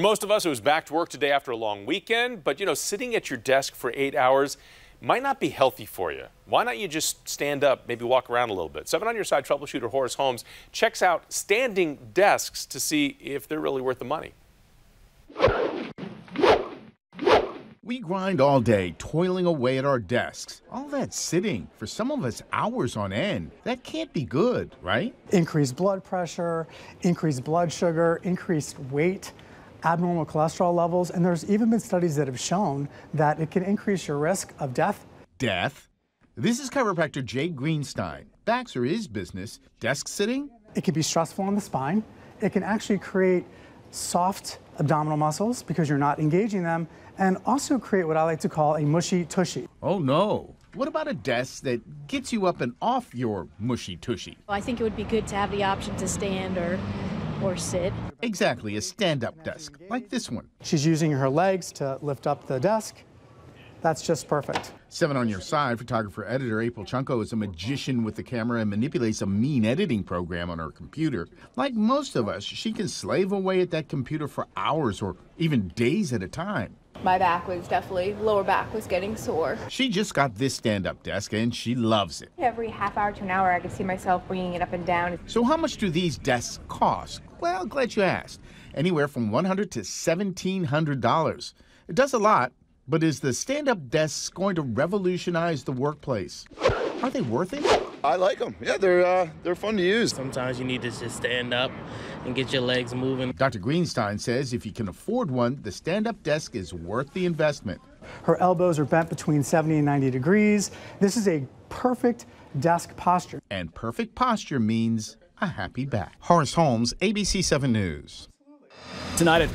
For most of us, it was back to work today after a long weekend, but you know, sitting at your desk for eight hours might not be healthy for you. Why not you just stand up, maybe walk around a little bit? Seven on your side troubleshooter Horace Holmes checks out standing desks to see if they're really worth the money. We grind all day, toiling away at our desks. All that sitting, for some of us, hours on end. That can't be good, right? Increased blood pressure, increased blood sugar, increased weight abnormal cholesterol levels, and there's even been studies that have shown that it can increase your risk of death. Death? This is chiropractor Jay Greenstein. Backs are his business. Desk sitting? It can be stressful on the spine. It can actually create soft abdominal muscles because you're not engaging them, and also create what I like to call a mushy tushy. Oh no. What about a desk that gets you up and off your mushy tushy? I think it would be good to have the option to stand or or sit. Exactly, a stand up desk like this one. She's using her legs to lift up the desk. That's just perfect. Seven on your side, photographer editor April Chunko is a magician with the camera and manipulates a mean editing program on her computer. Like most of us, she can slave away at that computer for hours or even days at a time my back was definitely, lower back was getting sore. She just got this stand-up desk and she loves it. Every half hour to an hour, I could see myself bringing it up and down. So how much do these desks cost? Well, glad you asked. Anywhere from $100 to $1,700. It does a lot, but is the stand-up desk going to revolutionize the workplace? Are they worth it? I like them. Yeah, they're uh, they're fun to use. Sometimes you need to just stand up and get your legs moving. Dr. Greenstein says if you can afford one, the stand-up desk is worth the investment. Her elbows are bent between 70 and 90 degrees. This is a perfect desk posture. And perfect posture means a happy back. Horace Holmes, ABC 7 News. Tonight at